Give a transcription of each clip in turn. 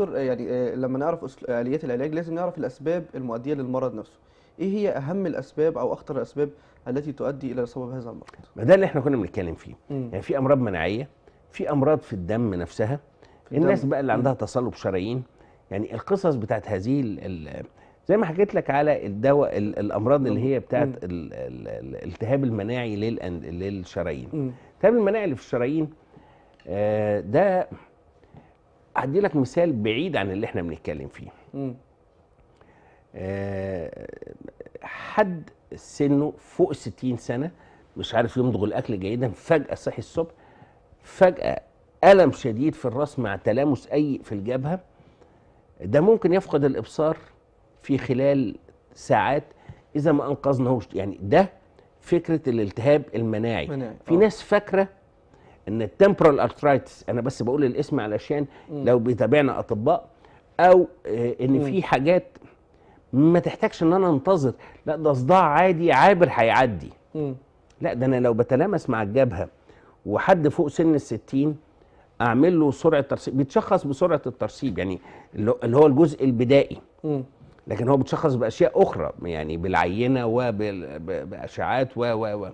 دكتور آه، يعني آه، لما نعرف آه، آليات العلاج لازم نعرف الأسباب المؤدية للمرض نفسه إيه هي أهم الأسباب أو أخطر الأسباب التي تؤدي إلى اصابه هذا المرض ما ده اللي احنا كنا بنتكلم فيه مم. يعني في أمراض مناعية في أمراض في الدم نفسها في الدم. الناس بقى اللي عندها تصلب شرايين يعني القصص بتاعت هذه زي ما حكيت لك على الدواء الامراض اللي هي بتاعت الالتهاب المناعي للشرايين التهاب المناعي اللي في الشرايين ده هدي لك مثال بعيد عن اللي احنا بنتكلم فيه امم آه حد سنه فوق 60 سنه مش عارف يمضغ الاكل جيدا فجاه صحي الصبح فجاه الم شديد في الراس مع تلامس اي في الجبهه ده ممكن يفقد الابصار في خلال ساعات اذا ما انقذناهوش يعني ده فكره الالتهاب المناعي مناعي. في أوه. ناس فاكره ان التمبرال ارترايتس انا بس بقول الاسم علشان لو بيتابعنا اطباء او آه، ان في حاجات ما تحتاجش ان انا انتظر لا ده صداع عادي عابر هيعدي لا ده انا لو بتلامس مع الجبهه وحد فوق سن الستين اعمل له سرعه ترسيب بيتشخص بسرعه الترسيب يعني اللي هو الجزء البدائي لكن هو بيتشخص باشياء اخرى يعني بالعينه وباشعاعات و و و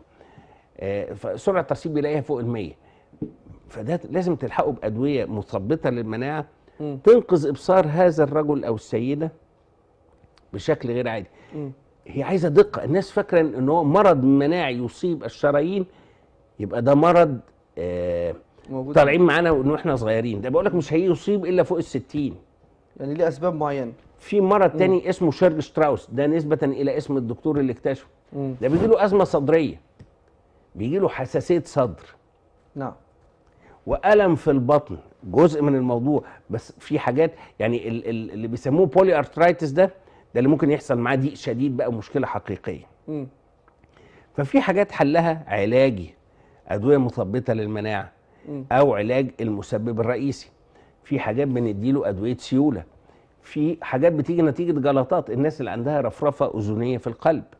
آه، فسرعه الترسيب بيلاقيها فوق ال 100 فده لازم تلحقه بادويه مثبطه للمناعه م. تنقذ ابصار هذا الرجل او السيده بشكل غير عادي م. هي عايزه دقه الناس فاكره ان هو مرض مناعي يصيب الشرايين يبقى ده مرض آه طالعين معانا وان احنا صغيرين ده بقول لك مش هيصيب الا فوق ال 60 يعني ليه اسباب معينه في مرض م. تاني اسمه شيرج شتراوس ده نسبه الى اسم الدكتور اللي اكتشفه ده بيجي له ازمه صدريه بيجي له حساسيه صدر نعم والم في البطن جزء من الموضوع بس في حاجات يعني اللي بيسموه بولي ارترايتس ده ده اللي ممكن يحصل معاه ضيق شديد بقى مشكله حقيقيه ففي حاجات حلها علاجي ادويه مثبطه للمناعه او علاج المسبب الرئيسي في حاجات بنديله ادويه سيوله في حاجات بتيجي نتيجه جلطات الناس اللي عندها رفرفه اذنيه في القلب